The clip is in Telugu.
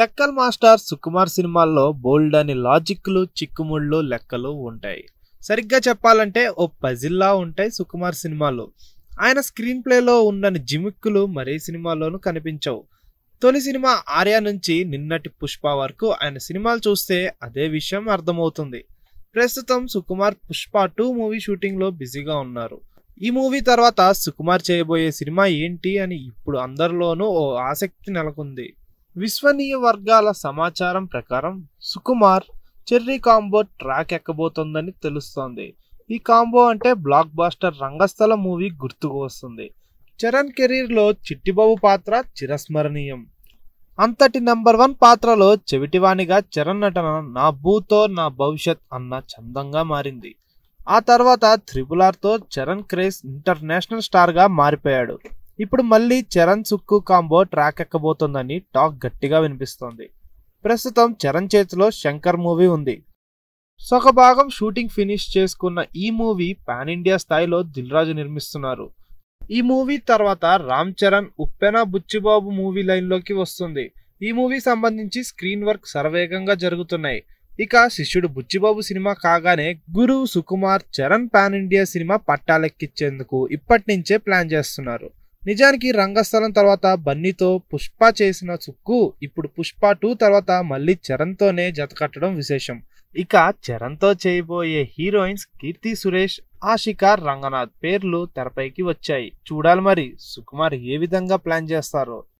లెక్కల్ మాస్టర్ సుకుమార్ సినిమాల్లో బోల్డ్ అని లాజిక్లు చిక్కుముళ్ళు లెక్కలు ఉంటాయి సరిగ్గా చెప్పాలంటే ఓ పజిల్లా ఉంటాయి సుకుమార్ సినిమాలు ఆయన స్క్రీన్ ప్లేలో ఉన్న జిమిక్కులు మరే సినిమాలోనూ కనిపించవు తొలి సినిమా ఆర్య నుంచి నిన్నటి పుష్ప వరకు ఆయన సినిమాలు చూస్తే అదే విషయం అర్థమవుతుంది ప్రస్తుతం సుకుమార్ పుష్ప టూ మూవీ షూటింగ్లో బిజీగా ఉన్నారు ఈ మూవీ తర్వాత సుకుమార్ చేయబోయే సినిమా ఏంటి అని ఇప్పుడు అందరిలోనూ ఓ ఆసక్తి నెలకొంది విశ్వనీయ వర్గాల సమాచారం ప్రకారం సుకుమార్ చెర్రీ కాంబో ట్రాక్ ఎక్కబోతోందని తెలుస్తోంది ఈ కాంబో అంటే బ్లాక్ బాస్టర్ రంగస్థల మూవీ గుర్తుకు వస్తుంది చరణ్ కెరీర్లో చిట్టిబాబు పాత్ర చిరస్మరణీయం అంతటి నెంబర్ వన్ పాత్రలో చెవిటివాణిగా చరణ్ నటన నా భూతో నా భవిష్యత్ అన్న చందంగా మారింది ఆ తర్వాత త్రిపులార్తో చరణ్ క్రేజ్ ఇంటర్నేషనల్ స్టార్గా మారిపోయాడు ఇప్పుడు మళ్ళీ చరణ్ సుక్కు కాంబో ట్రాక్ ఎక్కబోతోందని టాక్ గట్టిగా వినిపిస్తోంది ప్రస్తుతం చరణ్ చేతిలో శంకర్ మూవీ ఉంది భాగం షూటింగ్ ఫినిష్ చేసుకున్న ఈ మూవీ పాన్ ఇండియా స్థాయిలో దిల్రాజు నిర్మిస్తున్నారు ఈ మూవీ తర్వాత రామ్ చరణ్ ఉప్పెన బుచ్చిబాబు మూవీ లైన్లోకి వస్తుంది ఈ మూవీ సంబంధించి స్క్రీన్ వర్క్ సర్వేగంగా జరుగుతున్నాయి ఇక శిష్యుడు బుచ్చిబాబు సినిమా కాగానే గురు Sukumar Charan pan India cinema పట్టాలెక్కించేందుకు ఇప్పటి నుంచే ప్లాన్ చేస్తున్నారు నిజానికి రంగస్థలం తర్వాత బన్నీతో పుష్ప చేసిన చుక్కు ఇప్పుడు పుష్ప టూ తర్వాత మళ్ళీ చరణ్తోనే జతకట్టడం విశేషం ఇక చరణ్తో చేయబోయే హీరోయిన్స్ కీర్తి సురేష్ ఆశిక రంగనాథ్ పేర్లు తెరపైకి వచ్చాయి చూడాలి మరి సుకుమార్ ఏ విధంగా ప్లాన్ చేస్తారో